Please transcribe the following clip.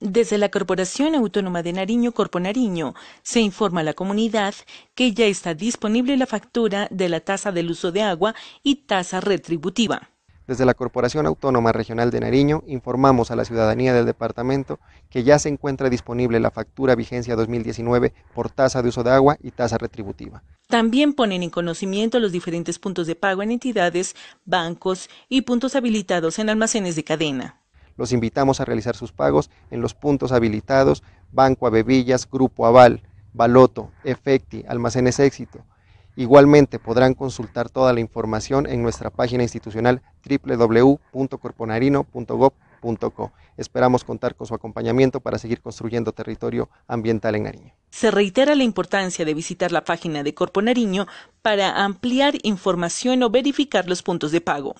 Desde la Corporación Autónoma de Nariño Corpo Nariño se informa a la comunidad que ya está disponible la factura de la tasa del uso de agua y tasa retributiva. Desde la Corporación Autónoma Regional de Nariño informamos a la ciudadanía del departamento que ya se encuentra disponible la factura vigencia 2019 por tasa de uso de agua y tasa retributiva. También ponen en conocimiento los diferentes puntos de pago en entidades, bancos y puntos habilitados en almacenes de cadena. Los invitamos a realizar sus pagos en los puntos habilitados Banco bebillas Grupo Aval, Baloto, Efecti, Almacenes Éxito. Igualmente podrán consultar toda la información en nuestra página institucional www.corponarino.gov.co. Esperamos contar con su acompañamiento para seguir construyendo territorio ambiental en Nariño. Se reitera la importancia de visitar la página de Corpo Nariño para ampliar información o verificar los puntos de pago.